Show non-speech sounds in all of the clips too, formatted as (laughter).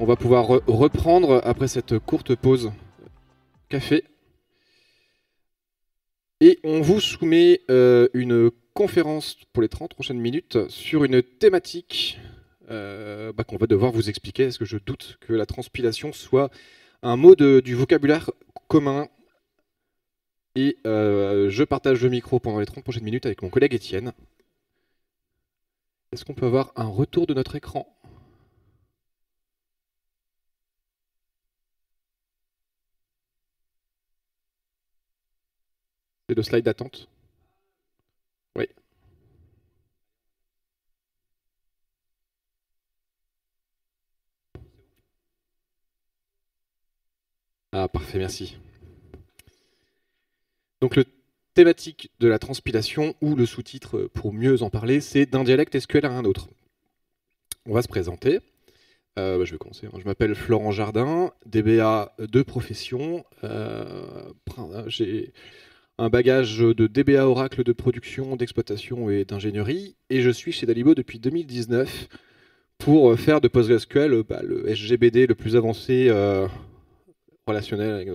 On va pouvoir reprendre après cette courte pause café. Et on vous soumet euh, une conférence pour les 30 prochaines minutes sur une thématique euh, bah, qu'on va devoir vous expliquer, est-ce que je doute que la transpilation soit un mot du vocabulaire commun. Et euh, je partage le micro pendant les 30 prochaines minutes avec mon collègue Étienne. Est-ce qu'on peut avoir un retour de notre écran C'est le slide d'attente. Oui. Ah, parfait, merci. Donc le thématique de la transpilation, ou le sous-titre pour mieux en parler, c'est d'un dialecte SQL à un autre. On va se présenter. Euh, bah, je vais commencer. Hein. Je m'appelle Florent Jardin, DBA de profession. Euh, j'ai un bagage de DBA Oracle de production, d'exploitation et d'ingénierie. Et je suis chez Dalibo depuis 2019 pour faire de PostgreSQL euh, bah, le SGBD le plus avancé euh, relationnel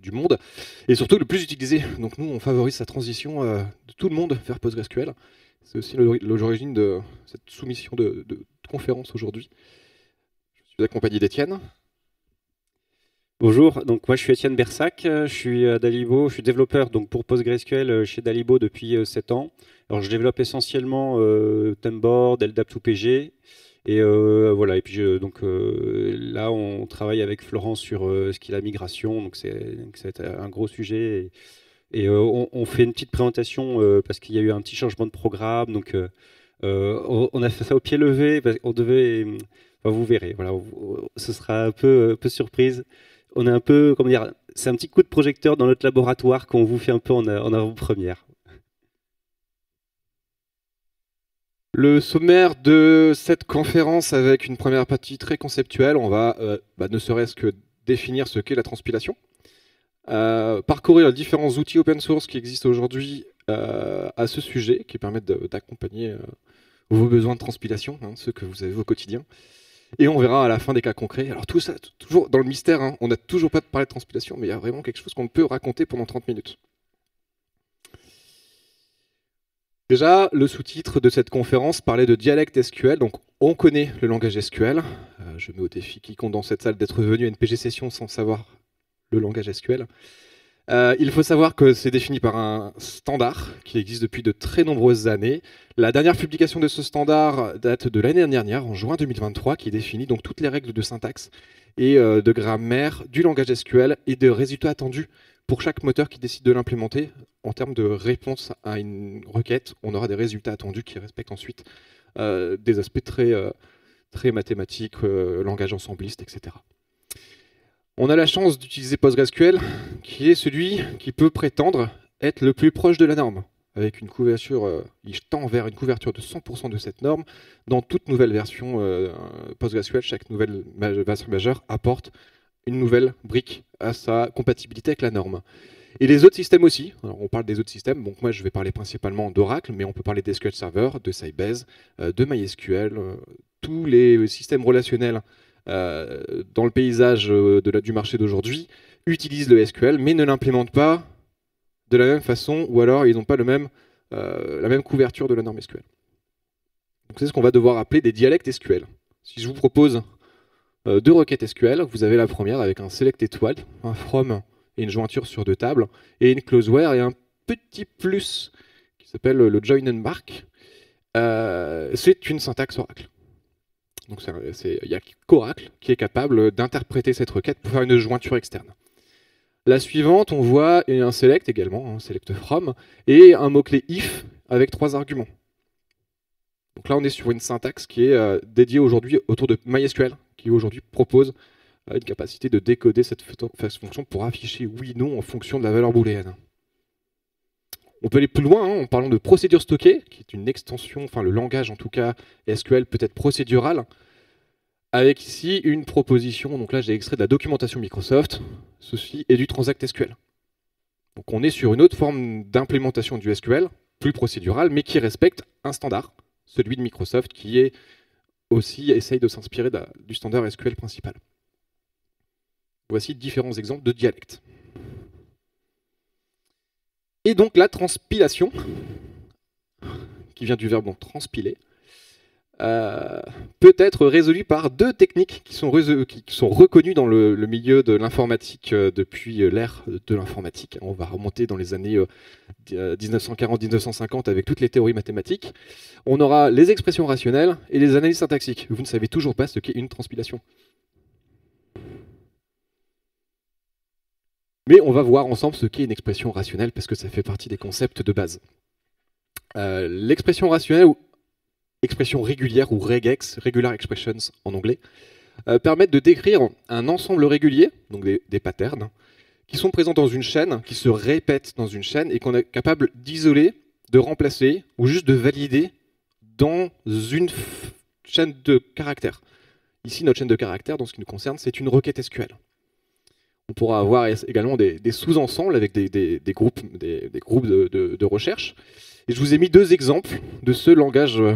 du monde et surtout le plus utilisé. Donc nous, on favorise sa transition euh, de tout le monde vers PostgreSQL. C'est aussi l'origine de cette soumission de, conférence aujourd'hui. Je suis accompagné d'Étienne. Bonjour, donc moi je suis Étienne Bersac, euh, je suis à euh, Dalibo, je suis développeur donc pour PostgreSQL euh, chez Dalibo depuis 7 ans. Alors je développe essentiellement euh, LDAP2PG et voilà et puis donc là on travaille avec Florent sur ce qui la migration donc c'est un gros sujet et, on, fait une petite présentation parce qu'il y a eu un petit changement de programme donc on, a fait ça au pied levé parce devait vous verrez voilà ce sera un peu, un peu surprise on est un peu, comment dire, c'est un petit coup de projecteur dans notre laboratoire qu'on vous fait un peu en, avant-première. Le sommaire de cette conférence avec une première partie très conceptuelle, on va euh, bah, ne serait-ce que définir ce qu'est la transpilation, euh, parcourir les différents outils open source qui existent aujourd'hui euh, à ce sujet, qui permettent d'accompagner vos besoins de transpilation, hein, ceux que vous avez au quotidien, et on verra à la fin des cas concrets. Alors tout ça, toujours dans le mystère, hein, on n'a toujours pas parlé de transpiration, mais il y a vraiment quelque chose qu'on peut raconter pendant 30 minutes. Déjà, le sous-titre de cette conférence parlait de dialecte SQL, donc on connaît le langage SQL. Euh, je mets au défi quiconque dans cette salle d'être venu à une PG session sans savoir le langage SQL. Euh, il faut savoir que c'est défini par un standard qui existe depuis de très nombreuses années. La dernière publication de ce standard date de l'année dernière, en juin 2023, qui définit donc toutes les règles de syntaxe et euh, de grammaire du langage SQL et de résultats attendus pour chaque moteur qui décide de l'implémenter. En termes de réponse à une requête, on aura des résultats attendus qui respectent ensuite euh, des aspects très, très mathématiques, langage ensembliste, etc. On a la chance d'utiliser PostgreSQL, qui est celui qui peut prétendre être le plus proche de la norme, avec une couverture, euh, il tend vers une couverture de 100% de cette norme. Dans toute nouvelle version euh, PostgreSQL, chaque nouvelle version majeure apporte une nouvelle brique à sa compatibilité avec la norme. Et les autres systèmes aussi. on parle des autres systèmes. Donc moi, je vais parler principalement d'Oracle, mais on peut parler d'SQL Server, de Sybase, euh, de MySQL, tous les systèmes relationnels euh, dans le paysage euh, du marché d'aujourd'hui, utilisent le SQL, mais ne l'implémentent pas de la même façon, ou alors ils n'ont pas euh, la même couverture de la norme SQL. Donc c'est ce qu'on va devoir appeler des dialectes SQL. Si je vous propose deux requêtes SQL, vous avez la première avec un select étoile, un from et une jointure sur deux tables, et une closeware et un petit plus qui s'appelle le join and mark. c'est une syntaxe Oracle. Donc il n'y a Coracle qui est capable d'interpréter cette requête pour faire une jointure externe. La suivante, on voit un select également, un hein, select from, et un mot-clé if avec trois arguments. Donc là, on est sur une syntaxe qui est euh, dédiée aujourd'hui autour de MySQL, qui aujourd'hui propose euh, une capacité de décoder cette fonction pour afficher oui, non en fonction de la valeur booléenne. On peut aller plus loin hein, en parlant de procédure stockée, qui est une extension, enfin le langage en tout cas SQL peut être procédural, avec ici une proposition, donc là j'ai extrait de la documentation Microsoft, ceci est du transact SQL. Donc on est sur une autre forme d'implémentation du SQL, plus procédural, mais qui respecte un standard, celui de Microsoft, qui est aussi essaye de s'inspirer du standard SQL principal. Voici différents exemples de dialectes. Et donc la transpilation, qui vient du verbe transpiler, euh, peut être résolue par deux techniques qui sont, reconnues dans le, milieu de l'informatique euh, depuis euh, l'ère de l'informatique. On va remonter dans les années 1940-1950 avec toutes les théories mathématiques. On aura les expressions rationnelles et les analyses syntaxiques. Vous ne savez toujours pas ce qu'est une transpilation. Mais on va voir ensemble ce qu'est une expression rationnelle, parce que ça fait partie des concepts de base. Euh, l'expression rationnelle, ou expression régulière, ou regex, regular expressions en anglais, euh, permettent de décrire un ensemble régulier, donc des, des patterns, qui sont présents dans une chaîne, qui se répètent dans une chaîne, et qu'on est capable d'isoler, de remplacer, ou juste de valider dans une chaîne de caractères. Ici, notre chaîne de caractères, dans ce qui nous concerne, c'est une requête SQL. On pourra avoir également des, sous-ensembles avec des, groupes, des, groupes de, recherche. Et je vous ai mis deux exemples de ce langage euh,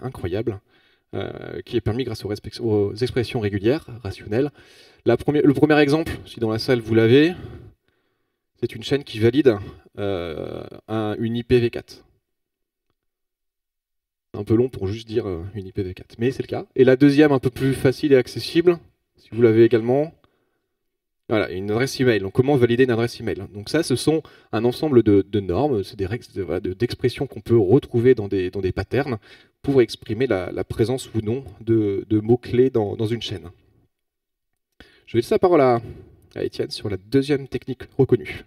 incroyable euh, qui est permis grâce aux, expressions régulières, rationnelles. le premier exemple, si dans la salle vous l'avez, c'est une chaîne qui valide euh, une IPv4. Un peu long pour juste dire une IPv4, mais c'est le cas. Et la deuxième, un peu plus facile et accessible, si vous l'avez également, voilà, une adresse email. Donc, comment valider une adresse email Donc, ça, ce sont un ensemble de, normes, c'est des règles d'expression qu'on peut retrouver dans des, dans des patterns pour exprimer la, présence ou non de, mots-clés dans, une chaîne. Je vais laisser la parole à, à Étienne sur la deuxième technique reconnue.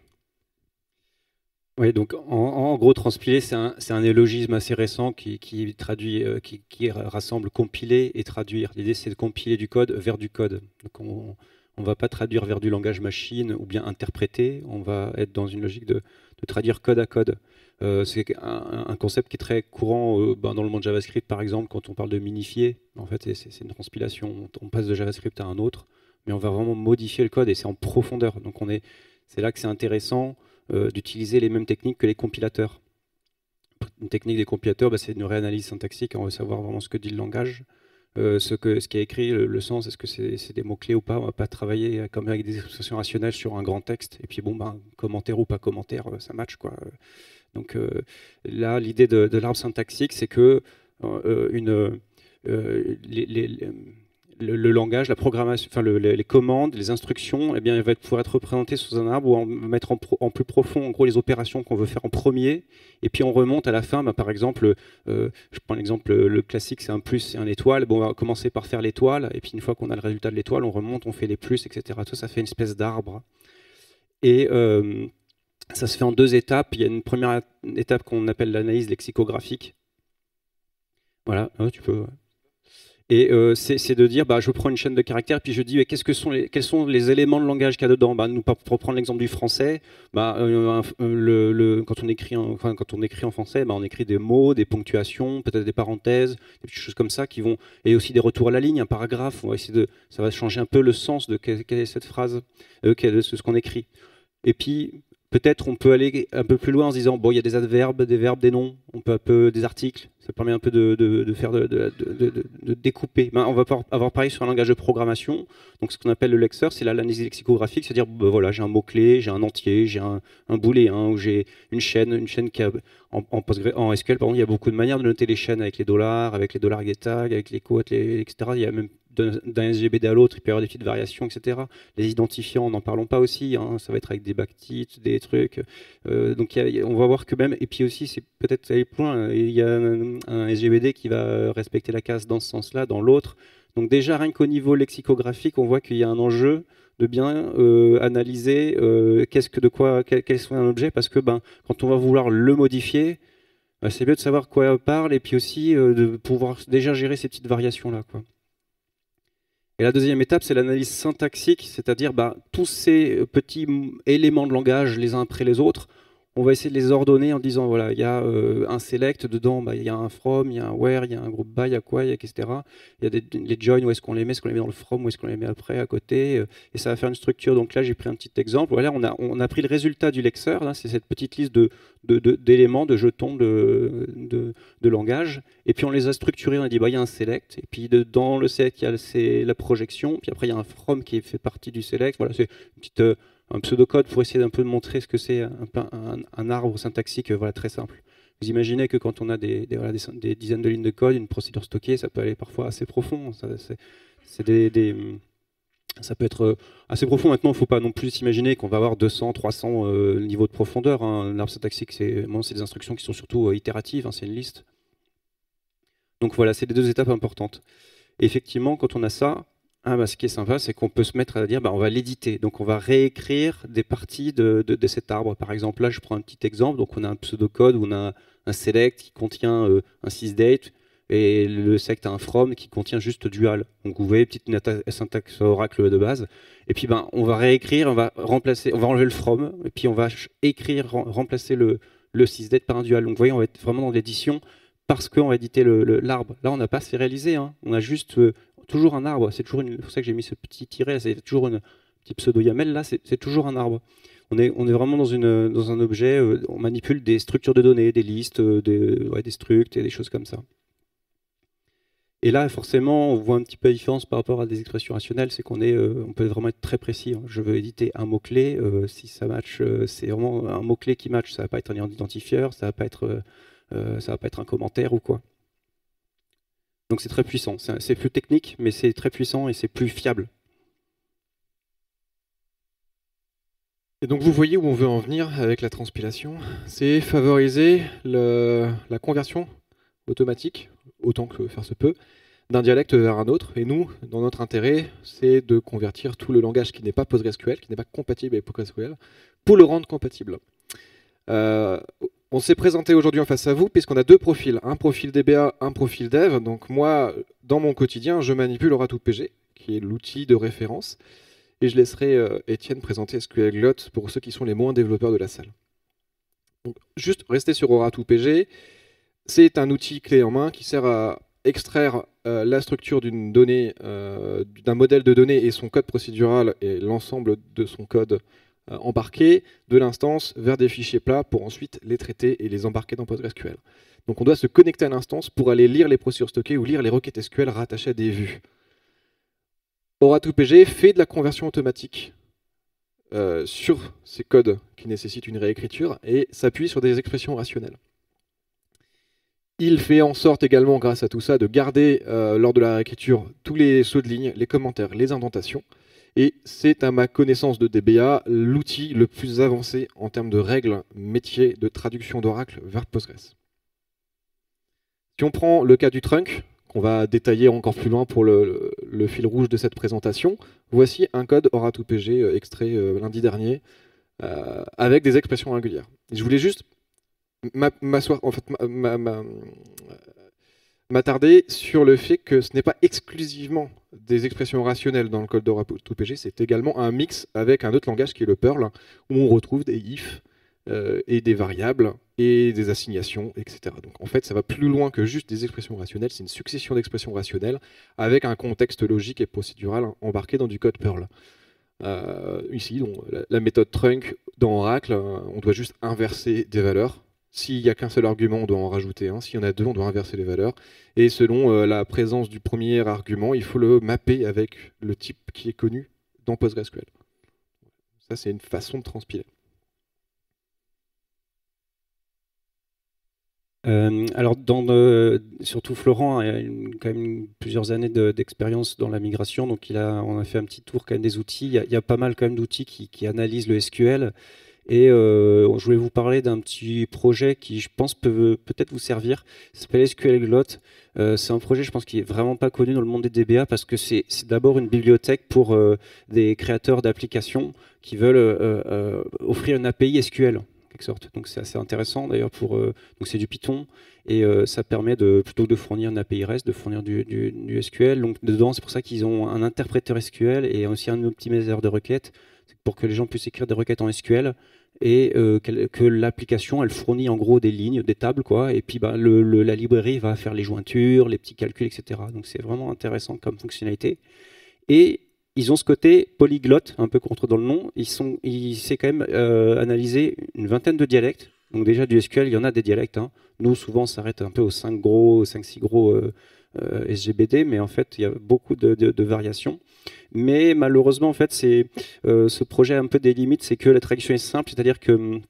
Oui, donc en, gros, transpiler, c'est un, un, élogisme assez récent qui, traduit, euh, qui, qui, rassemble compiler et traduire. L'idée, c'est de compiler du code vers du code. Donc on, on ne va pas traduire vers du langage machine ou bien interpréter, on va être dans une logique de, traduire code à code. Euh, c'est un, concept qui est très courant euh, ben, dans le monde JavaScript, par exemple, quand on parle de minifier, en fait, c'est une transpilation, on, passe de JavaScript à un autre, mais on va vraiment modifier le code et c'est en profondeur. Donc on est, c'est là que c'est intéressant euh, d'utiliser les mêmes techniques que les compilateurs. Une technique des compilateurs, bah, c'est une réanalyse syntaxique, on veut savoir vraiment ce que dit le langage. Euh, ce, que, ce qui est écrit, le, sens, est-ce que c'est des mots-clés ou pas On va pas travailler comme avec des expressions rationnelles sur un grand texte. Et puis, bon, ben, commentaire ou pas commentaire, euh, ça match. Quoi. Donc euh, là, l'idée de, de l'arbre syntaxique, c'est que une, les le, langage, la programmation, enfin les commandes, les instructions, eh bien, il va pouvoir être représenté sous un arbre ou en, mettre en, plus profond, en gros, les opérations qu'on veut faire en premier. Et puis on remonte à la fin, bah, par exemple, euh, je prends l'exemple le classique, c'est un plus et un étoile. Bon, on va commencer par faire l'étoile, et puis une fois qu'on a le résultat de l'étoile, on remonte, on fait les plus, etc. Tout ça fait une espèce d'arbre. Et euh, ça se fait en deux étapes. Il y a une première étape qu'on appelle l'analyse lexicographique. Voilà, ah, tu peux. Et euh, c'est de dire, bah, je prends une chaîne de caractères, puis je dis, qu'est-ce que sont les, quels sont les éléments de langage qu'il y a dedans bah, nous, Pour prendre l'exemple du français, bah, euh, euh, le, quand, on écrit en, enfin, quand on écrit en français, bah, on écrit des mots, des ponctuations, peut-être des parenthèses, des petites choses comme ça qui vont. Et aussi des retours à la ligne, un paragraphe, essayer de, ça va changer un peu le sens de quelle, est cette phrase, euh, ce qu'on écrit. Et puis, peut-être on peut aller un peu plus loin en disant bon, il y a des adverbes, des verbes, des noms, on peut un peu des articles. Ça permet un peu de, faire de, découper. Ben, on va avoir pareil sur un langage de programmation. Donc ce qu'on appelle le lexer, c'est l'analyse lexicographique, c'est-à-dire ben, voilà, j'ai un mot clé, j'ai un entier, j'ai un, un, boulet, hein, ou j'ai une chaîne, une chaîne qui a, en, en, en SQL, pardon, il y a beaucoup de manières de noter les chaînes avec les dollars, avec les dollars get tag, avec les quotes, etc. Il y d'un SGBD à l'autre, il peut y avoir des petites variations, etc. Les identifiants, n'en parlons pas aussi, hein. ça va être avec des bactites, des trucs. Euh, donc on va voir que même, et puis aussi, c'est peut-être les euh, il y a un, SGBD qui va euh, respecter la case dans ce sens-là, dans l'autre. Donc déjà, rien qu'au niveau lexicographique, on voit qu'il y a un enjeu de bien analyser qu'est-ce que de quoi quel, quel un objet parce que ben, quand on va vouloir le modifier ben, c'est mieux de savoir quoi parle et puis aussi de pouvoir déjà gérer ces petites variations là quoi. Et la deuxième étape, c'est l'analyse syntaxique, c'est-à-dire bah, tous ces petits éléments de langage les uns après les autres, on va essayer de les ordonner en disant voilà, il y a euh, un select dedans, bah, il y a un from, il y a un where, il y a un groupe by, il y a quoi, etc. Il y a des, les join, où est-ce qu'on les met, est-ce qu'on les met dans le from, où est-ce qu'on les met après, à côté, euh, et ça va faire une structure. Donc là, j'ai pris un petit exemple. Voilà, on a, on a pris le résultat du lexer, c'est cette petite liste d'éléments, de, de jetons de, de, langage, et puis on les a structurés. On a dit bah, il y a un select, et puis dans le select, il y la projection, puis après, il y a un from qui fait partie du select. Voilà, c'est une petite. Euh, un pseudo-code pour essayer d'un peu de montrer ce que c'est un, arbre syntaxique euh, voilà, très simple. Vous imaginez que quand on a des, dizaines de lignes de code, une procédure stockée, ça peut aller parfois assez profond. Ça, des, ça peut être euh, assez profond. Maintenant, il ne faut pas non plus s'imaginer qu'on va avoir 200, 300 euh, niveaux de profondeur. Hein. Un L'arbre syntaxique, c'est, des instructions qui sont surtout itératives, hein, c'est une liste. Donc voilà, c'est les deux étapes importantes. effectivement, quand on a ça, ah bah, ce qui est sympa, c'est qu'on peut se mettre à dire, bah, on va l'éditer. Donc, on va réécrire des parties de, cet arbre. Par exemple, là, je prends un petit exemple. Donc, on a un pseudocode, on a un select qui contient euh, un sysdate et le sect a un from qui contient juste dual. Donc, vous voyez, petite syntaxe Oracle de base. Et puis, ben, on va réécrire, on va remplacer, on va enlever le from, et puis on va écrire, remplacer le, le sysdate par un dual. Donc, vous voyez, on va être vraiment dans l'édition parce qu'on va éditer l'arbre. Là, on n'a pas sérialisé. hein. on a juste euh, toujours un arbre. C'est toujours pour ça que j'ai mis ce petit tiret, c'est toujours un petit pseudo-yamel, là, c'est toujours un arbre. On est, vraiment dans, dans un objet, euh, on manipule des structures de données, des listes, euh, des, structs et des choses comme ça. Et là, forcément, on voit un petit peu la différence par rapport à des expressions rationnelles, c'est qu'on est, on peut vraiment être très précis. Hein. Je veux éditer un mot-clé, si ça match, c'est vraiment un mot-clé qui match, ça va pas être un identifieur, ça va pas être euh, ça va pas être un commentaire ou quoi. Donc c'est très puissant, c'est plus technique, mais c'est très puissant et c'est plus fiable. Et donc vous voyez où on veut en venir avec la transpilation, c'est favoriser la conversion automatique, autant que faire se peut, d'un dialecte vers un autre. Et nous, dans notre intérêt, c'est de convertir tout le langage qui n'est pas PostgreSQL, qui n'est pas compatible avec PostgreSQL, pour le rendre compatible. Euh, on s'est présenté aujourd'hui en face à vous puisqu'on a deux profils, un profil DBA, un profil dev. Donc moi, dans mon quotidien, je manipule pg qui est l'outil de référence, et je laisserai euh, Étienne présenter SQL pour ceux qui sont les moins développeurs de la salle. juste rester sur Aura2PG, c'est un outil clé en main qui sert à extraire euh, la structure d'une donnée, euh, d'un modèle de données et son code procédural et l'ensemble de son code euh, embarquer de l'instance vers des fichiers plats pour ensuite les traiter et les embarquer dans PostgreSQL. Donc on doit se connecter à l'instance pour aller lire les procédures stockées ou lire les requêtes SQL rattachées à des vues. Aura2PG fait de la conversion automatique euh, sur ces codes qui nécessitent une réécriture et s'appuie sur des expressions rationnelles. Il fait en sorte également, grâce à tout ça, de garder euh, lors de la réécriture tous les sauts de ligne, les commentaires, les indentations. Et c'est à ma connaissance de DBA l'outil le plus avancé en termes de règles métier de traduction d'Oracle vers Postgres. Si on prend le cas du trunk, qu'on va détailler encore plus loin pour le, fil rouge de cette présentation, voici un code ORATUPG euh, extrait euh, lundi dernier euh, avec des expressions régulières. je voulais juste m'asseoir, en fait, m'attarder sur le fait que ce n'est pas exclusivement des expressions rationnelles dans le code de PG, c'est également un mix avec un autre langage qui est le Perl, où on retrouve des ifs, euh, et des variables et des assignations, etc. Donc en fait, ça va plus loin que juste des expressions rationnelles, c'est une succession d'expressions rationnelles avec un contexte logique et procédural embarqué dans du code Perl. Euh, ici, la, méthode trunk dans Oracle, euh, on doit juste inverser des valeurs s'il n'y a qu'un seul argument, on doit en rajouter un. S'il y en a deux, on doit inverser les valeurs. Et selon euh, la présence du premier argument, il faut le mapper avec le type qui est connu dans PostgreSQL. Ça, c'est une façon de transpiler. Euh, alors, dans euh, surtout Florent hein, a quand même plusieurs années d'expérience dans la migration, donc il a, on a fait un petit tour des outils. Il y a, pas mal quand d'outils qui, qui, analysent le SQL. Et euh, je voulais vous parler d'un petit projet qui, je pense, peut peut-être vous servir. Ça s'appelle SQL Glot. Euh, c'est un projet, je pense, qui est vraiment pas connu dans le monde des DBA parce que c'est d'abord une bibliothèque pour euh, des créateurs d'applications qui veulent offrir une API SQL. Sorte. Donc c'est assez intéressant d'ailleurs pour donc c'est du Python et ça permet de plutôt de fournir une API REST de fournir du, du SQL. Donc dedans c'est pour ça qu'ils ont un interpréteur SQL et aussi un optimiseur de requêtes pour que les gens puissent écrire des requêtes en SQL et euh, que, l'application elle fournit en gros des lignes, des tables quoi, et puis bah, le, la librairie va faire les jointures, les petits calculs, etc. Donc c'est vraiment intéressant comme fonctionnalité. Et ils ont ce côté polyglotte, un peu contre dans le nom. Ils sont, ils quand même euh, analysé analyser une vingtaine de dialectes. Donc déjà du SQL, il y en a des dialectes. Hein. Nous souvent on s'arrête un peu aux 5 gros, 5 6 gros euh, euh, SGBD, mais en fait, il y a beaucoup de, variations. Mais malheureusement, en fait, c'est euh, ce projet a un peu des limites, c'est que la traduction est simple, c'est-à-dire que hum,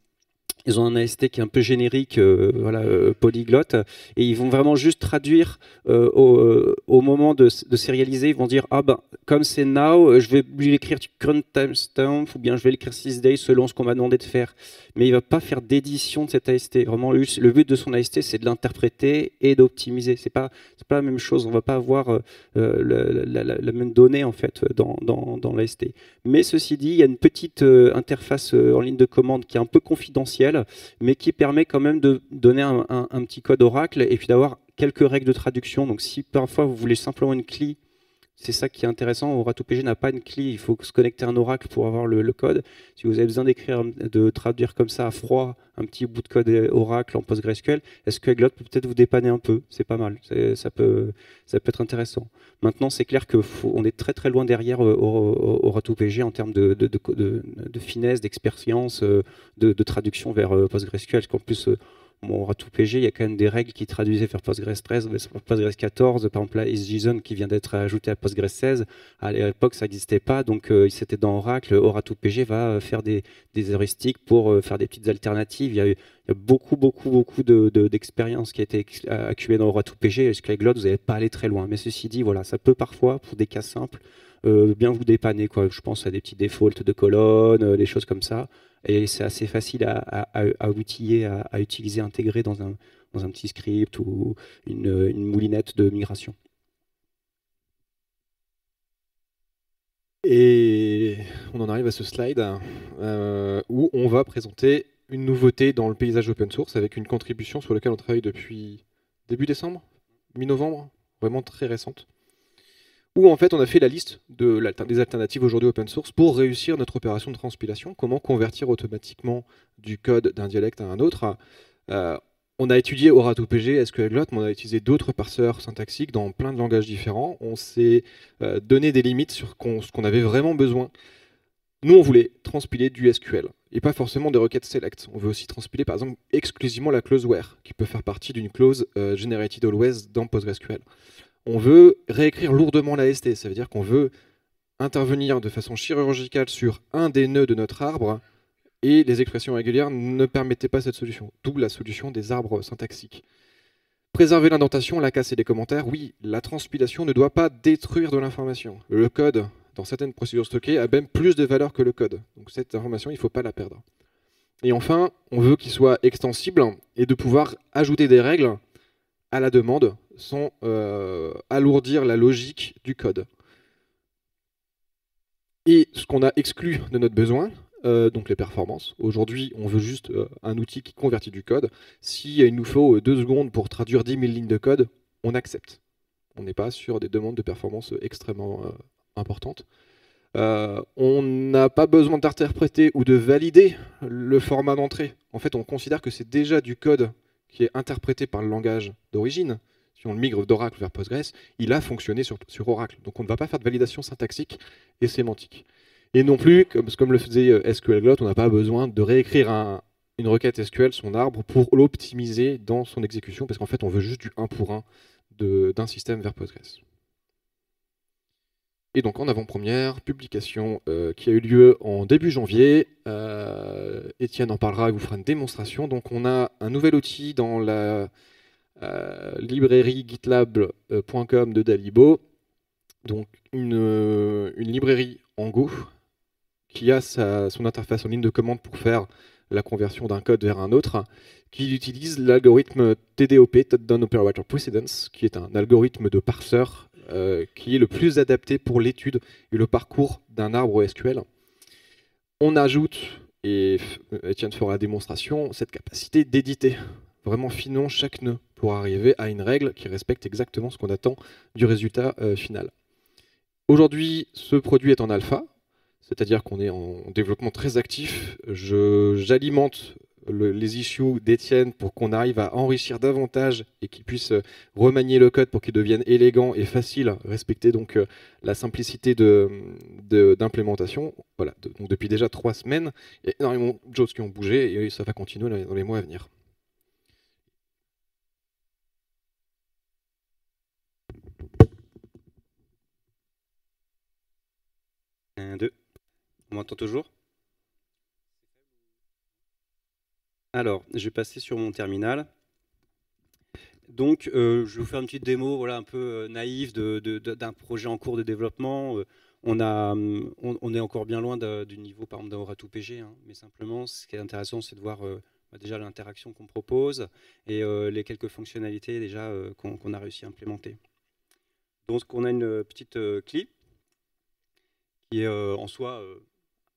ils ont un AST qui est un peu générique, euh, voilà, euh, polyglotte, et ils vont vraiment juste traduire euh, au, moment de, de, sérialiser. Ils vont dire ah ben comme c'est now, je vais lui écrire current timestamp ou bien je vais l'écrire six days selon ce qu'on m'a demandé de faire. Mais il va pas faire d'édition de cet AST. Vraiment, le, le but de son AST, c'est de l'interpréter et d'optimiser. C'est pas pas la même chose. On va pas avoir la, la, même donnée en fait dans, dans, dans l'AST. Mais ceci dit, il y a une petite interface en ligne de commande qui est un peu confidentielle mais qui permet quand même de donner un, un petit code Oracle et puis d'avoir quelques règles de traduction. Donc si parfois vous voulez simplement une clé c'est ça qui est intéressant. OratopG n'a pas une clé. Il faut se connecter à un oracle pour avoir le, code. Si vous avez besoin d'écrire, de traduire comme ça à froid un petit bout de code oracle en PostgreSQL, est-ce que peut peut-être vous dépanner un peu C'est pas mal. Ça peut, être intéressant. Maintenant, c'est clair qu'on est très très loin derrière euh, OratopG en termes de, de, finesse, d'expérience, euh, de, traduction vers euh, PostgreSQL. plus, bon, PG, il y a quand même des règles qui traduisaient vers Postgres 13, Postgres 14, par exemple JSON qui vient d'être ajouté à Postgres 16. À l'époque, ça n'existait pas, donc il euh, c'était dans Oracle. Oracle PG va euh, faire des, heuristiques pour euh, faire des petites alternatives. Il y a, eu, beaucoup, beaucoup, beaucoup d'expérience de, qui a été accumulée dans Oracle PG. Et vous n'allez pas aller très loin. Mais ceci dit, voilà, ça peut parfois, pour des cas simples, bien vous dépanner. Quoi. Je pense à des petits défauts de colonnes, des choses comme ça et c'est assez facile à, outiller, à, utiliser, intégrer dans un, dans un petit script ou une, moulinette de migration. Et on en arrive à ce slide euh, où on va présenter une nouveauté dans le paysage open source avec une contribution sur laquelle on travaille depuis début décembre, mi-novembre, vraiment très récente où en fait on a fait la liste des alternatives aujourd'hui open source pour réussir notre opération de transpilation, comment convertir automatiquement du code d'un dialecte à un autre. Euh, on a étudié rato-pg SQL SQLGlot, mais on a utilisé d'autres parseurs syntaxiques dans plein de langages différents. On s'est euh, donné des limites sur ce qu'on avait vraiment besoin. Nous, on voulait transpiler du SQL et pas forcément des requêtes select. On veut aussi transpiler, par exemple, exclusivement la clause where, qui peut faire partie d'une clause euh, generated always dans PostgreSQL on veut réécrire lourdement la ST, Ça veut dire qu'on veut intervenir de façon chirurgicale sur un des nœuds de notre arbre et les expressions régulières ne permettaient pas cette solution. D'où la solution des arbres syntaxiques. Préserver l'indentation, la casse et les commentaires, oui, la transpilation ne doit pas détruire de l'information. Le code, dans certaines procédures stockées, a même plus de valeur que le code. Donc cette information, il ne faut pas la perdre. Et enfin, on veut qu'il soit extensible et de pouvoir ajouter des règles à la demande sans euh, alourdir la logique du code. Et ce qu'on a exclu de notre besoin, euh, donc les performances. Aujourd'hui, on veut juste euh, un outil qui convertit du code. S'il nous faut deux secondes pour traduire 10 000 lignes de code, on accepte. On n'est pas sur des demandes de performance extrêmement importantes. on n'a pas besoin d'interpréter ou de valider le format d'entrée. En fait, on considère que c'est déjà du code qui est interprété par le langage d'origine si on le migre d'Oracle vers Postgres, il a fonctionné sur, Oracle. Donc on ne va pas faire de validation syntaxique et sémantique. Et non plus, comme, le faisait euh, SQLglot, on n'a pas besoin de réécrire une requête SQL, son arbre, pour l'optimiser dans son exécution, parce qu'en fait, on veut juste du 1 pour 1 d'un système vers Postgres. Et donc en avant-première, publication euh, qui a eu lieu en début janvier. Euh, Étienne en parlera et vous fera une démonstration. Donc on a un nouvel outil dans la euh, librairie gitlab.com de Dalibo, donc euh, une, librairie en Go qui a son interface en ligne de commande pour faire la conversion d'un code vers un autre, qui utilise l'algorithme TDOP, Touchdown Operator Precedence, qui est un algorithme de parseur euh, qui est le plus adapté pour l'étude et le parcours d'un arbre SQL. On ajoute, et Etienne fera la démonstration, cette capacité d'éditer vraiment finons chaque nœud pour arriver à une règle qui respecte exactement ce qu'on attend du résultat euh, final. Aujourd'hui, ce produit est en alpha, c'est-à-dire qu'on est en développement très actif. J'alimente les issues d'Etienne pour qu'on arrive à enrichir davantage et qu'il puisse euh, remanier le code pour qu'il devienne élégant et facile, respecter donc euh, la simplicité d'implémentation. De, voilà, donc depuis déjà trois semaines, il y a énormément de choses qui ont bougé et ça va continuer dans les mois à venir. On m'entend toujours Alors, je vais passer sur mon terminal. Donc, euh, je vais vous faire une petite démo un peu euh, naïve d'un projet en cours de développement. Euh, on, a, mm, on, est encore bien loin du niveau, par exemple, d'un pg hein. mais simplement, ce qui est intéressant, c'est de voir bah, déjà l'interaction qu'on propose et les quelques fonctionnalités déjà qu'on a réussi à implémenter. Donc, on a une petite clip qui est en soi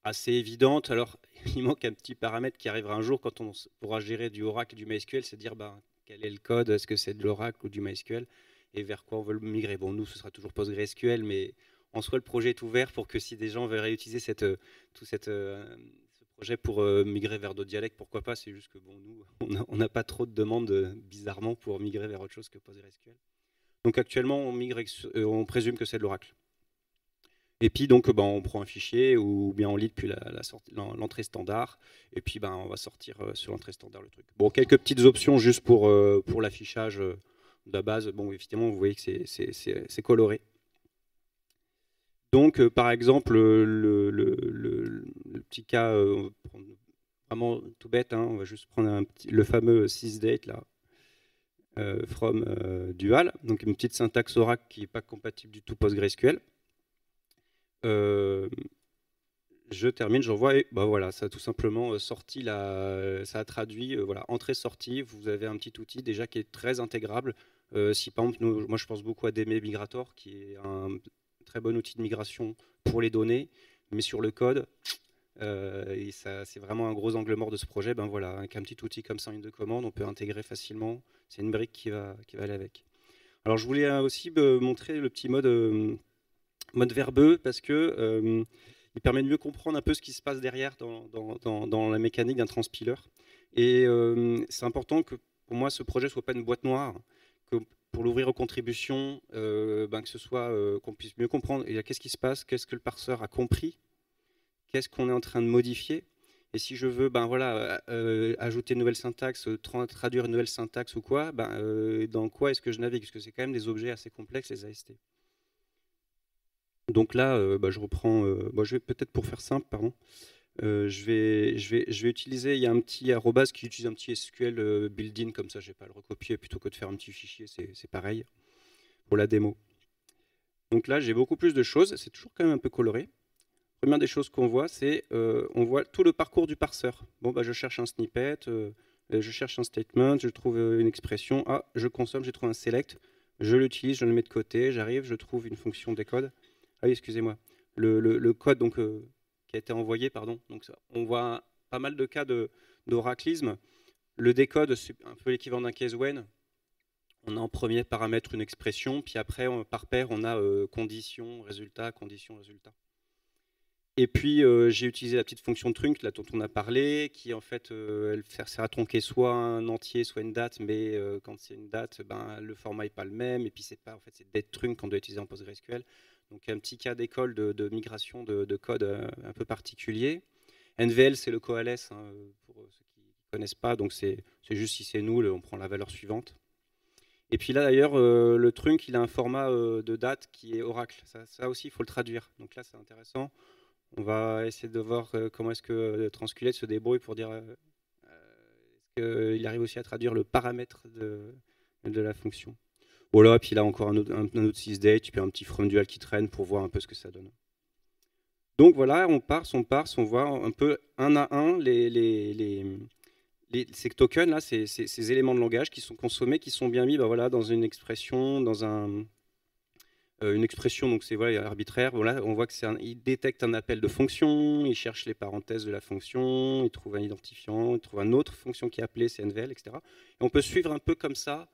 assez évidente. Alors, (laughs) il manque un petit paramètre qui arrivera un jour quand on pourra gérer du Oracle et du MySQL, c'est dire bah, quel est le code, est-ce que c'est de l'Oracle ou du MySQL, et vers quoi on veut migrer. Bon, nous, ce sera toujours PostgreSQL, mais en soi, le projet est ouvert pour que si des gens veulent réutiliser euh, tout euh, ce projet pour euh, migrer vers d'autres dialectes, pourquoi pas C'est juste que bon, nous, (laughs) on n'a pas trop de demandes, bizarrement, pour migrer vers autre chose que PostgreSQL. Donc actuellement, on, on présume que c'est de l'Oracle. Et puis donc, ben, on prend un fichier ou bien on lit depuis l'entrée standard. Et puis ben, on va sortir euh, sur l'entrée standard le truc. Bon, quelques petites options juste pour, euh, pour l'affichage euh, de la base. Bon, évidemment, vous voyez que c'est coloré. Donc, par exemple, le, petit cas, vraiment tout bête, hein. on va juste prendre le fameux sysdate là, from Dual, donc une petite syntaxe Oracle qui n'est pas compatible du tout PostgreSQL. Euh, je termine, j'envoie et bah voilà, ça a tout simplement euh, sorti la, ça a traduit euh, voilà entrée-sortie. Vous avez un petit outil déjà qui est très intégrable. si par exemple, moi je pense beaucoup à DME Migrator, qui est un très bon outil de migration pour les données, mais sur le code, et ça c'est vraiment un gros angle mort de ce projet. Ben voilà, avec un petit outil comme ça une de commande, on peut intégrer facilement. C'est une brique qui va qui va aller avec. Alors je voulais aussi montrer le petit mode mode verbeux parce que euh, il permet de mieux comprendre un peu ce qui se passe derrière dans, la mécanique d'un transpiler. Et euh, c'est important que pour moi ce projet soit pas une boîte noire, que pour l'ouvrir aux contributions, euh, ben, que ce soit qu'on puisse mieux comprendre qu'est-ce qui se passe, qu'est-ce que le parseur a compris, qu'est-ce qu'on est en train de modifier. Et si je veux ben, voilà, ajouter une nouvelle syntaxe, traduire une nouvelle syntaxe ou quoi, ben, dans quoi est-ce que je navigue Parce que c'est quand même des objets assez complexes, les AST. Donc là, euh, bah, je reprends. Euh, je vais peut-être pour faire simple, pardon. Euh, je, vais, je, vais, je vais utiliser, il y a un petit arrobas qui utilise un petit SQL build in comme ça je ne vais pas le recopier, plutôt que de faire un petit fichier, c'est pareil, pour la démo. Donc là, j'ai beaucoup plus de choses, c'est toujours quand même un peu coloré. Première des choses qu'on voit, c'est on voit tout le parcours du parseur. Bon, bah, je cherche un snippet, je cherche un statement, je trouve une expression, ah, je consomme, j'ai trouvé un select, je l'utilise, je le mets de côté, j'arrive, je trouve une fonction décode. Ah oui, excusez-moi. Le, code donc, euh, qui a été envoyé, pardon. Donc, on voit pas mal de cas d'oraclisme. le décode, c'est un peu l'équivalent d'un case when. On a en premier paramètre une expression, puis après, par paire, on a euh, condition, résultat, condition, résultat. Et puis, euh, j'ai utilisé la petite fonction trunk, là dont on a parlé, qui en fait, elle sert à tronquer soit un entier, soit une date, mais quand c'est une date, ben, le format n'est pas le même, et puis c'est pas, en fait, c'est dead trunk qu'on doit utiliser en PostgreSQL donc un petit cas d'école de, migration de, code euh, un peu particulier. NVL, c'est le coalesce, hein, pour euh, ceux qui ne connaissent pas, donc c'est juste si c'est nous, on prend la valeur suivante. Et puis là, d'ailleurs, euh, le trunk, il a un format de date qui est Oracle. Ça, aussi, il faut le traduire. Donc là, c'est intéressant. On va essayer de voir comment est-ce que Transculet se débrouille pour dire est-ce qu'il arrive aussi à traduire le paramètre de la fonction. Voilà, oh puis là encore un autre, six day tu sysdate, un petit from dual qui traîne pour voir un peu ce que ça donne. Donc voilà, on part, on part, on voit un peu un à un les, les, les, ces tokens, là, ces, ces, éléments de langage qui sont consommés, qui sont bien mis bah voilà, dans une expression, dans un, euh, une expression, donc c'est voilà, arbitraire. Voilà, on voit que qu'il détecte un appel de fonction, il cherche les parenthèses de la fonction, il trouve un identifiant, il trouve une autre fonction qui est appelée, c'est etc. Et on peut suivre un peu comme ça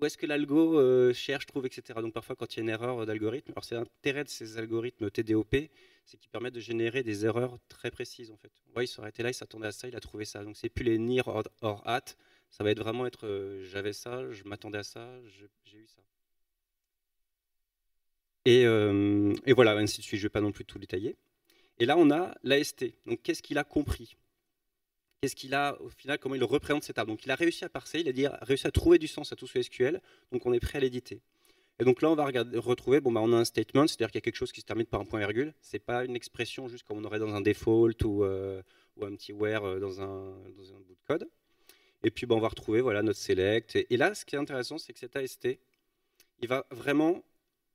où est-ce que l'algo euh, cherche, trouve, etc. Donc parfois, quand il y a une erreur d'algorithme, alors c'est l'intérêt de ces algorithmes TDOP, c'est qu'ils permettent de générer des erreurs très précises en fait. On il s'est arrêté là, il s'attendait à ça, il a trouvé ça. Donc c'est plus les nir or, hâte. ça va être vraiment être euh, j'avais ça, je m'attendais à ça, j'ai eu ça. Euh, et, voilà, ainsi de suite, je ne vais pas non plus tout détailler. Et là, on a l'AST. Donc qu'est-ce qu'il a compris qu'est-ce qu'il a au final, comment il représente cet arbre. Donc il a réussi à parser, il a, dit, réussi à trouver du sens à tout ce SQL, donc on est prêt à l'éditer. Et donc là, on va retrouver, bon, bah, on a un statement, c'est-à-dire qu'il y a quelque chose qui se termine par un point-virgule. c'est pas une expression juste comme on aurait dans un default ou, euh, un petit where euh, dans un, bout de code. Et puis, bon, bah, on va retrouver voilà, notre select. Et, là, ce qui est intéressant, c'est que cet AST, il va vraiment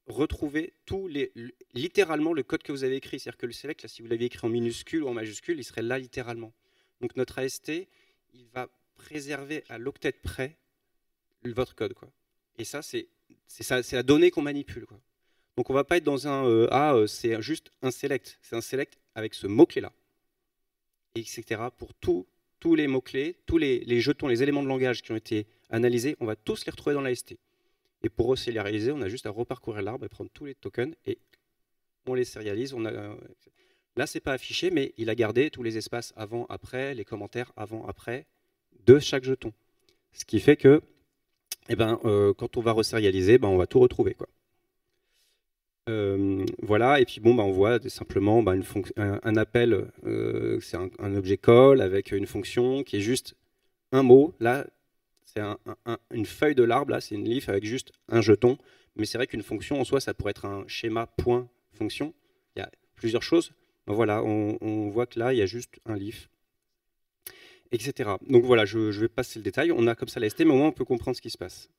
retrouver tous les, littéralement le code que vous avez écrit. C'est-à-dire que le select, là, si vous l'aviez écrit en minuscule ou en majuscule, il serait là littéralement. Donc notre AST, il va préserver à l'octet près votre code. Quoi. Et ça, c'est la donnée qu'on manipule. Donc on ne va pas être dans un euh, A, euh, c'est juste un select. C'est un select avec ce mot-clé-là, etc. Pour tous les mots-clés, tous les, jetons, les éléments de langage qui ont été analysés, on va tous les retrouver dans l'AST. Et pour aussi les réaliser, on a juste à reparcourir l'arbre et prendre tous les tokens et on les sérialise. On a, euh, Là, ce n'est pas affiché, mais il a gardé tous les espaces avant, après, les commentaires avant, après de chaque jeton. Ce qui fait que eh ben, euh, quand on va resérialiser, ben, on va tout retrouver. Quoi. Euh, voilà, et puis bon, ben, on voit simplement ben, une un, appel, euh, c'est un, objet call avec une fonction qui est juste un mot. Là, c'est une feuille de l'arbre, là, c'est une leaf avec juste un jeton. Mais c'est vrai qu'une fonction en soi, ça pourrait être un schéma point fonction. Il y a plusieurs choses. Ben voilà, on, voit que là, il y a juste un leaf, etc. Donc voilà, je, vais passer le détail. On a comme ça la ST, mais au moins, on peut comprendre ce qui se passe.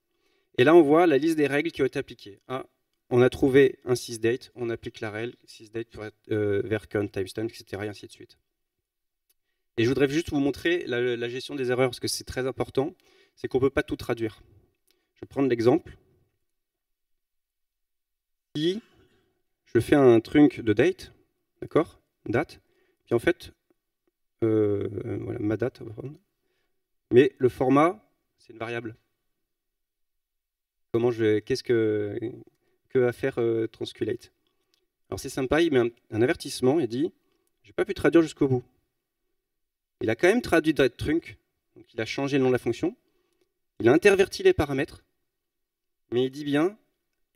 Et là, on voit la liste des règles qui ont été appliquées. Ah, on a trouvé un sysdate, on applique la règle, sysdate euh, vers count, timestamp, etc. et ainsi de suite. Et je voudrais juste vous montrer la, la gestion des erreurs, parce que c'est très important, c'est qu'on ne peut pas tout traduire. Je vais prendre l'exemple. Si je fais un trunk de date, D'accord Date. Puis en fait, euh, euh, voilà, ma date. Mais le format, c'est une variable. Comment je Qu'est-ce que, que va faire euh, Transculate Alors c'est sympa, il met un, avertissement il dit J'ai pas pu traduire jusqu'au bout. Il a quand même traduit trunk, donc il a changé le nom de la fonction. Il a interverti les paramètres, mais il dit bien,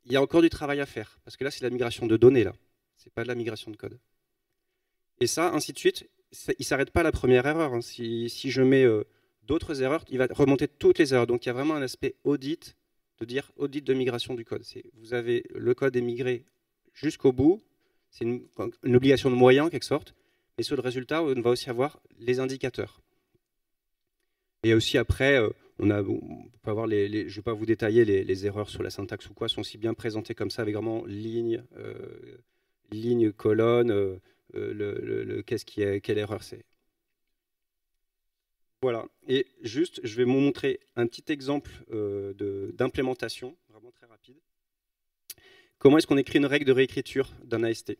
il y a encore du travail à faire, parce que là c'est de la migration de données là, c'est pas de la migration de code. Et ça, ainsi de suite, il ne s'arrête pas la première erreur. Hein. Si, je mets euh, d'autres erreurs, il va remonter toutes les erreurs. Donc il y a vraiment un aspect audit, de dire audit de migration du code. Vous avez le code émigré jusqu'au bout, c'est une, obligation de moyens en quelque sorte, mais sur le résultat, on va aussi avoir les indicateurs. Et aussi après, euh, on, a, peut avoir les, je ne vais pas vous détailler les, erreurs sur la syntaxe ou quoi, sont si bien présentées comme ça, avec vraiment ligne, euh, ligne, colonne, euh, qu'est-ce qui quelle erreur c'est. Voilà, et juste, je vais vous montrer un petit exemple euh, d'implémentation, vraiment très rapide. Comment est-ce qu'on écrit une règle de réécriture d'un AST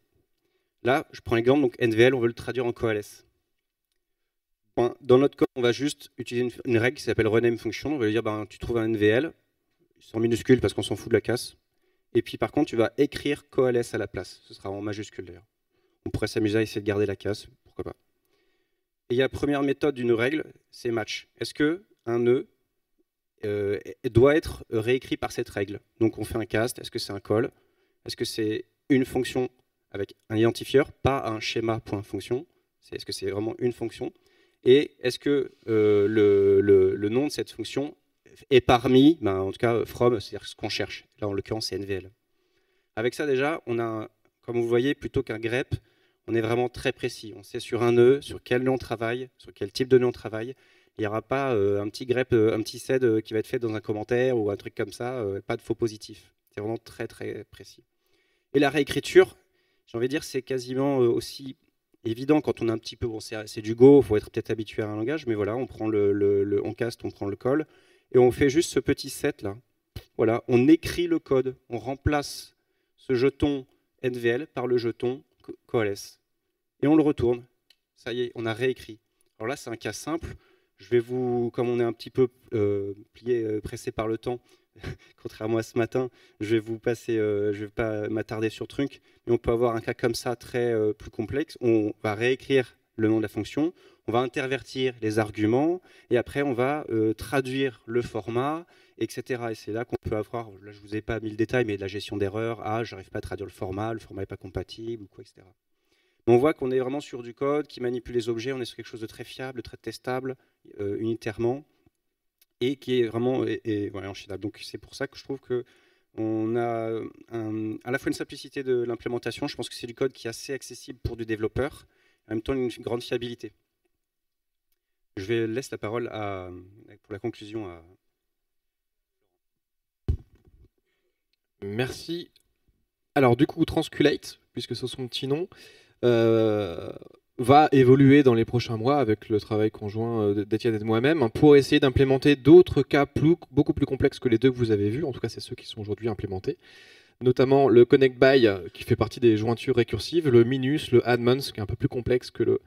Là, je prends l'exemple, donc NVL, on veut le traduire en coalesce. Dans notre code, on va juste utiliser une, règle qui s'appelle rename function. On va lui dire, ben, tu trouves un NVL, c'est en minuscule parce qu'on s'en fout de la casse. Et puis par contre, tu vas écrire coalesce à la place. Ce sera en majuscule d'ailleurs. On pourrait s'amuser à essayer de garder la casse, pourquoi pas. Et il y a la première méthode d'une règle, c'est match. Est-ce que un nœud euh, doit être réécrit par cette règle Donc on fait un cast, est-ce que c'est un call Est-ce que c'est une fonction avec un identifieur, pas un schéma.fonction est-ce que c'est vraiment une fonction Et est-ce que euh, le, nom de cette fonction est parmi, ben, en tout cas from, c'est-à-dire ce qu'on cherche Là en l'occurrence c'est NVL. Avec ça déjà, on a comme vous voyez, plutôt qu'un grep, on est vraiment très précis. On sait sur un nœud, sur quel nœud on travaille, sur quel type de nœud on travaille. Il n'y aura pas euh, un petit grep, euh, un petit sed euh, qui va être fait dans un commentaire ou un truc comme ça, pas de faux positif. C'est vraiment très très précis. Et la réécriture, j'ai envie de dire, c'est quasiment aussi évident quand on a un petit peu, bon, c'est du Go, il faut être peut-être habitué à un langage, mais voilà, on prend le, on cast, on prend le col et on fait juste ce petit set là. Voilà, on écrit le code, on remplace ce jeton NVL par le jeton Coalesce. Et on le retourne. Ça y est, on a réécrit. Alors là, c'est un cas simple. Je vais vous, comme on est un petit peu euh, plié, euh, pressé par le temps, (laughs) contrairement à ce matin, je vais vous passer, euh, je vais pas m'attarder sur Trunk, mais on peut avoir un cas comme ça très plus complexe. On va réécrire le nom de la fonction, on va intervertir les arguments et après on va traduire le format etc. Et c'est là qu'on peut avoir, là je vous ai pas mis le détail, mais de la gestion d'erreurs, ah, j'arrive pas à traduire le format, le format n'est pas compatible, ou quoi, etc. on voit qu'on est vraiment sur du code qui manipule les objets, on est sur quelque chose de très fiable, très testable, euh, unitairement, et qui est vraiment et, voilà, enchaînable. Donc c'est pour ça que je trouve que on a à la fois une simplicité de l'implémentation, je pense que c'est du code qui est assez accessible pour du développeur, en même temps une grande fiabilité. Je vais laisse la parole pour la conclusion à, Merci. Alors du coup, Transculate, puisque c'est son petit nom, euh, va évoluer dans les prochains mois avec le travail conjoint euh, d'Étienne et de moi-même hein, pour essayer d'implémenter d'autres cas beaucoup plus complexes que les deux que vous avez vus, en tout cas c'est ceux qui sont aujourd'hui implémentés, notamment le connect by qui fait partie des jointures récursives, le minus, le admons qui est un peu plus complexe que le,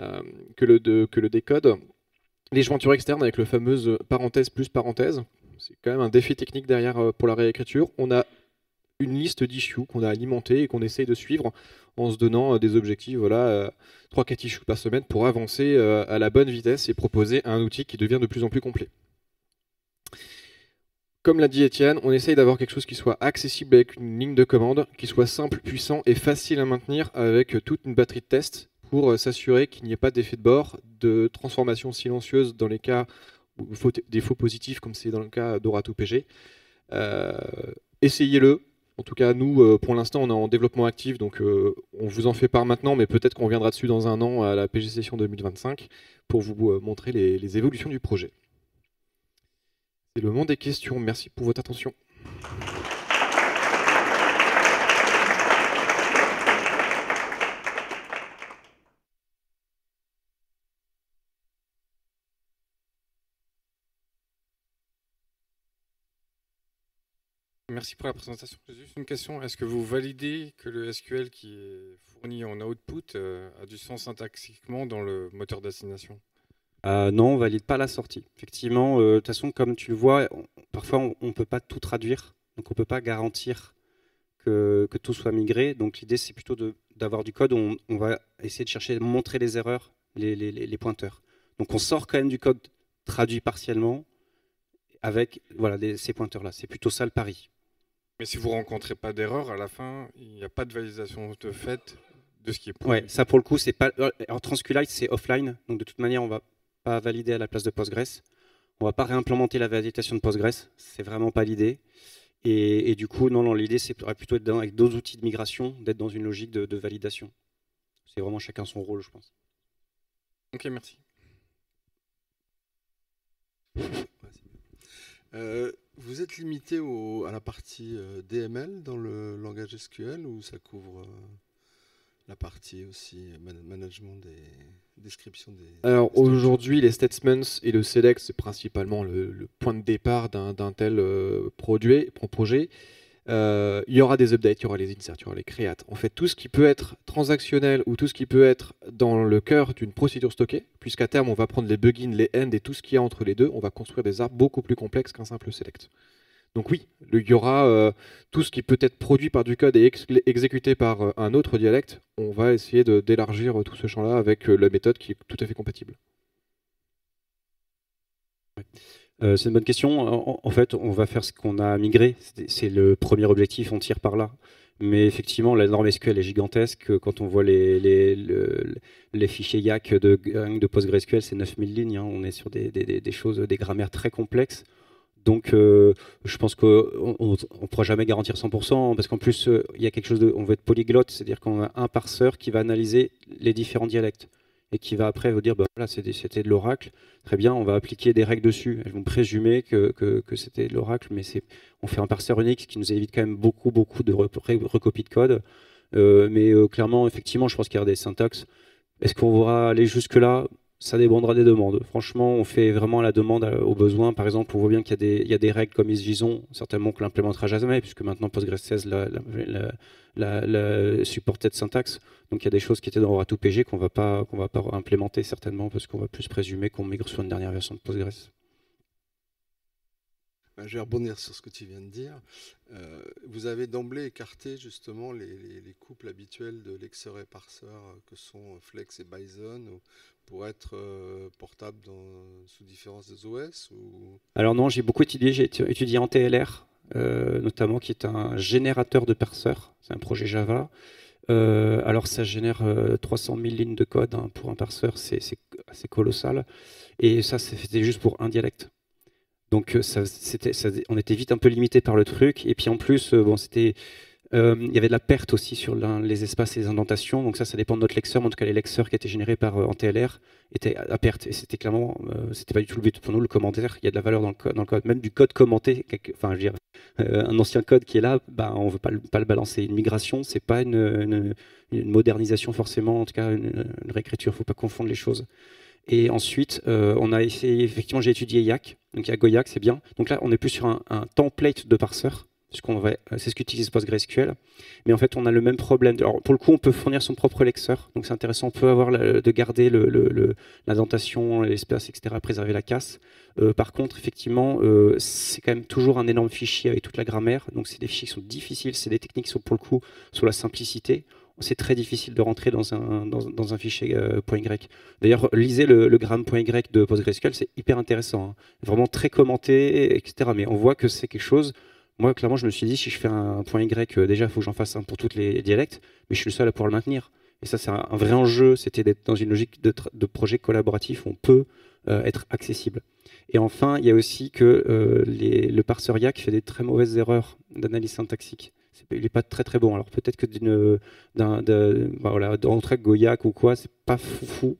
euh, que le, que le décode, les jointures externes avec le fameux parenthèse plus parenthèse c'est quand même un défi technique derrière euh, pour la réécriture. On a une liste d'issues qu'on a alimentée et qu'on essaye de suivre en se donnant euh, des objectifs, voilà, 3-4 euh, issues par semaine pour avancer à la bonne vitesse et proposer un outil qui devient de plus en plus complet. Comme l'a dit Étienne, on essaye d'avoir quelque chose qui soit accessible avec une ligne de commande, qui soit simple, puissant et facile à maintenir avec toute une batterie de tests pour s'assurer qu'il n'y ait pas d'effet de bord, de transformation silencieuse dans les cas faut des faux positifs, comme c'est dans le cas d'Orato PG. Euh, essayez-le. En tout cas, nous, euh, pour l'instant, on est en développement actif, donc euh, on vous en fait part maintenant, mais peut-être qu'on reviendra dessus dans un an à la PG Session 2025 pour vous montrer les, les évolutions du projet. C'est le moment des questions. Merci pour votre attention. merci pour la présentation. juste une question. Est-ce que vous validez que le SQL qui est fourni en output euh, a du sens syntaxiquement dans le moteur d'assignation euh, non, on ne valide pas la sortie. Effectivement, euh, de toute façon, comme tu le vois, parfois on ne peut pas tout traduire, donc on ne peut pas garantir que, tout soit migré. Donc l'idée, c'est plutôt d'avoir du code où on, va essayer de chercher, à montrer les erreurs, les, pointeurs. Donc on sort quand même du code traduit partiellement avec voilà, ces pointeurs-là. C'est plutôt ça le pari. Mais si vous rencontrez pas d'erreur à la fin, il n'y a pas de validation de fait de ce qui est. Pour ouais, ça pour le coup, c'est pas. Euh, en Transqlite, c'est offline, donc de toute manière, on va pas valider à la place de Postgres. On va pas réimplémenter la validation de Postgres. C'est vraiment pas l'idée. Et, du coup, non, non l'idée, c'est plutôt être avec d'autres outils de migration, d'être dans une logique de validation. C'est vraiment chacun son rôle, je pense. Ok, merci. Euh, vous êtes limité à la partie euh, DML dans le langage SQL ou ça couvre euh, la partie aussi management des descriptions des... Alors aujourd'hui, les statements et le select, c'est principalement le, point de départ d'un tel produit, projet. Euh, il y aura des updates, il y aura les inserts, il y aura les créates. En fait, tout ce qui peut être transactionnel ou tout ce qui peut être dans le cœur d'une procédure stockée, puisqu'à terme, on va prendre les bugins, les ends et tout ce qu'il y a entre les deux, on va construire des arbres beaucoup plus complexes qu'un simple select. Donc oui, il y aura euh, tout ce qui peut être produit par du code et exécuté par euh, un autre dialecte. On va essayer d'élargir tout ce champ-là avec la méthode qui est tout à fait compatible. Euh, c'est une bonne question. En, fait, on va faire ce qu'on a migré. C'est le premier objectif, on tire par là. Mais effectivement, la norme SQL est gigantesque. Quand on voit les, fichiers YAC de, de PostgreSQL, c'est 9000 lignes. Hein. On est sur des, choses, des grammaires très complexes. Donc, euh, je pense qu'on ne pourra jamais garantir 100%, hein, parce qu'en plus, euh, il y a quelque chose de. On veut être polyglotte, c'est-à-dire qu'on a un parseur qui va analyser les différents dialectes et qui va après vous dire, bah c'était de l'oracle, très bien, on va appliquer des règles dessus. Elles vont présumer que, c'était de l'oracle, mais on fait un parser unique, ce qui nous évite quand même beaucoup, beaucoup de recopies de code. Euh, mais euh, clairement, effectivement, je pense qu'il y a des syntaxes. Est-ce qu'on va aller jusque-là Ça dépendra des demandes. Franchement, on fait vraiment la demande euh, aux besoin. Par exemple, on voit bien qu'il y, a des règles comme ISJSON, certainement qu'on l'implémentera jamais, puisque maintenant Postgres 16 la, de syntaxe. Donc il y a des choses qui étaient dans Aura2PG qu'on ne va pas implémenter certainement parce qu'on va plus présumer qu'on migre sur une dernière version de Postgres. Ben, je vais rebondir sur ce que tu viens de dire. Euh, vous avez d'emblée écarté justement les, couples habituels de Lexer et parseur euh, que sont euh, Flex et Bison pour être portables portable sous différence OS Alors non, j'ai beaucoup étudié, j'ai étudié en TLR, notamment qui est un générateur de parseurs. C'est un projet Java euh, alors ça génère 300 euh, 000 lignes de code hein, pour un parseur, c'est assez colossal. Et ça, c'était juste pour un dialecte. Donc euh, on était vite un peu limité par le truc. Et puis en plus, bon, c'était euh, il y avait de la perte aussi sur les espaces et les indentations. Donc ça, ça dépend de notre lexeur. en tout cas, les lexeurs qui étaient générés par euh, en TLR étaient à perte. Et c'était clairement, euh, c'était pas du tout le but pour nous. Le commentaire, il y a de la valeur dans le, code. Même du code commenté, enfin, je veux dire, un ancien code qui est là, bah, on veut pas le, pas le balancer. Une migration, c'est pas une, modernisation forcément. En tout cas, une, il réécriture. Faut pas confondre les choses. Et ensuite, on a essayé, effectivement, j'ai étudié IAC, donc il y c'est bien. Donc là, on est plus sur un, un template de parseur c'est ce qu'utilise PostgreSQL. Mais en fait, on a le même problème. pour le coup, on peut fournir son propre lexeur, donc c'est intéressant. On peut avoir de garder le, l'espace, etc., préserver la casse. Euh, par contre, effectivement, euh, c'est quand même toujours un énorme fichier avec toute la grammaire. Donc, c'est des fichiers qui sont difficiles, c'est des techniques qui sont pour le coup sur la simplicité c'est très difficile de rentrer dans un, dans, un fichier euh, .y. D'ailleurs, lisez le, le .y de PostgreSQL, c'est hyper intéressant. Hein. Vraiment très commenté, etc. Mais on voit que c'est quelque chose moi, clairement, je me suis dit, si je fais un point Y, euh, déjà, il faut que j'en fasse un pour toutes les dialectes, mais je suis le seul à pouvoir le maintenir. Et ça, c'est un, vrai enjeu, c'était d'être dans une logique de, de, projet collaboratif où on peut euh, être accessible. Et enfin, il y a aussi que euh, le parseur YAC fait des très mauvaises erreurs d'analyse syntaxique. il n'est pas très très bon. Alors peut-être que d'une, d'un, bah, voilà, ou quoi, c'est pas fou, fou.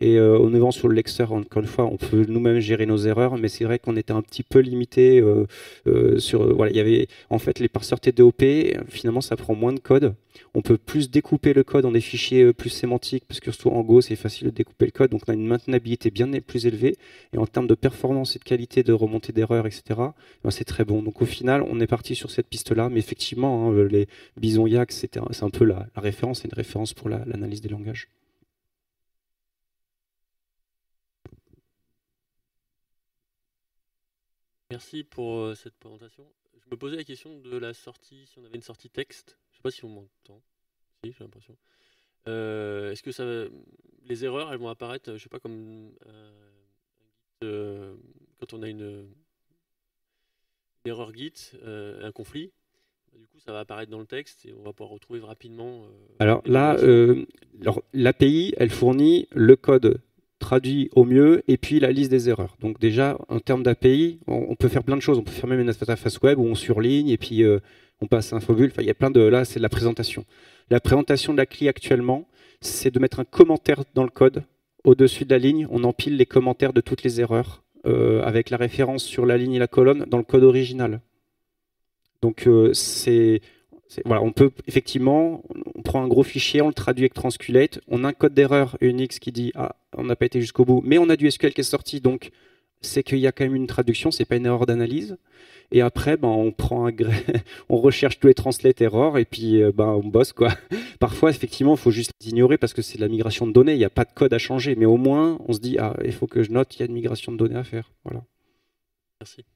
Et euh, en sur le lecteur, encore une fois, on peut nous-mêmes gérer nos erreurs, mais c'est vrai qu'on était un petit peu limité euh, euh, sur. Euh, voilà, il y avait en fait les parseurs TDOP. Finalement, ça prend moins de code. On peut plus découper le code en des fichiers plus sémantiques, parce que surtout en Go, c'est facile de découper le code. Donc, on a une maintenabilité bien plus élevée. Et en termes de performance et de qualité de remontée d'erreurs, etc., ben, c'est très bon. Donc, au final, on est parti sur cette piste-là. Mais effectivement, hein, les Bison Yak, c'est un, peu la, référence, c'est une référence pour l'analyse des langages. Merci pour euh, cette présentation. Je me posais la question de la sortie, si on avait une sortie texte. Je ne sais pas si on m'entend. Si, j'ai l'impression. Euh, est-ce que ça, les erreurs, elles vont apparaître, euh, je ne sais pas, comme quand on a une, une erreur Git, un conflit, bah, du coup, ça va apparaître dans le texte et on va pouvoir retrouver rapidement. alors là, l'API, elle fournit le code traduit au mieux, et puis la liste des erreurs. Donc déjà, en termes d'API, on, peut faire plein de choses. On peut faire même une interface web où on surligne, et puis euh, on passe à Infobul. Enfin, il y a plein de... Là, c'est de la présentation. La présentation de la CLI actuellement, c'est de mettre un commentaire dans le code. Au-dessus de la ligne, on empile les commentaires de toutes les erreurs euh, avec la référence sur la ligne et la colonne dans le code original. Donc euh, c'est voilà, on peut effectivement, on prend un gros fichier, on le traduit avec Transculate, on a un code d'erreur Unix qui dit ah on n'a pas été jusqu'au bout, mais on a du SQL qui est sorti, donc c'est qu'il y a quand même une traduction, c'est pas une erreur d'analyse. Et après, ben, on prend un (laughs) on recherche tous les translate errors et puis euh, ben, on bosse quoi. (laughs) Parfois, effectivement, il faut juste les ignorer parce que c'est de la migration de données, il n'y a pas de code à changer, mais au moins on se dit ah il faut que je note, qu'il y a une migration de données à faire. Voilà. Merci.